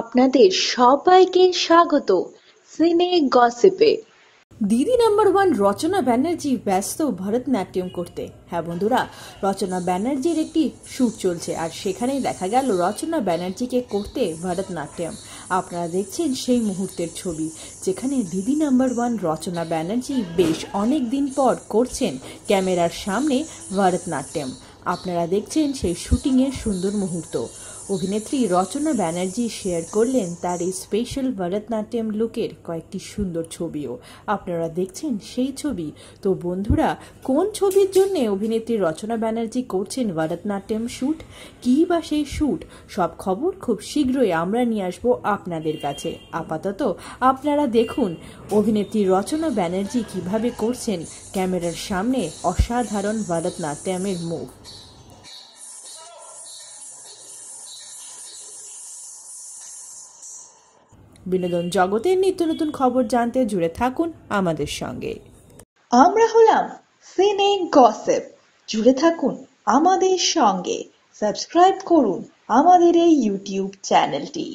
আপনাদের সবাইকে স্বাগত সিনে গসিপে দিদি নাম্বার ওয়ান রচনা ব্যানার্জি ব্যস্ত ভরতনাট্যম করতে হ্যাঁ বন্ধুরা রচনা ব্যানার্জির একটি শ্যুট চলছে আর সেখানেই দেখা গেল রচনা ব্যানার্জিকে করতে ভরতনাট্যম আপনারা দেখছেন সেই মুহূর্তের ছবি যেখানে দিদি নাম্বার ওয়ান রচনা ব্যানার্জি বেশ অনেক দিন পর করছেন ক্যামেরার সামনে ভরতনাট্যম আপনারা দেখছেন সেই শুটিংয়ের সুন্দর মুহূর্ত অভিনেত্রী রচনা ব্যানার্জি শেয়ার করলেন তার এই স্পেশাল ভরতনাট্যম লুকের কয়েকটি সুন্দর ছবিও আপনারা দেখছেন সেই ছবি তো বন্ধুরা কোন ছবির জন্য অভিনেত্রী রচনা ব্যানার্জি করছেন ভরতনাট্যম শ্যুট কী বা সেই শ্যুট সব খবর খুব শীঘ্রই আমরা নিয়ে আসবো আপনাদের কাছে আপাতত আপনারা দেখুন অভিনেত্রী রচনা ব্যানার্জি কিভাবে করছেন ক্যামেরার সামনে অসাধারণ ভরতনাট্যমের মুখ বিনোদন জগতের নিত্য নতুন খবর জানতে জুড়ে থাকুন আমাদের সঙ্গে আমরা হলাম সিনে গসেপ জুড়ে থাকুন আমাদের সঙ্গে সাবস্ক্রাইব করুন আমাদের এই ইউটিউব চ্যানেলটি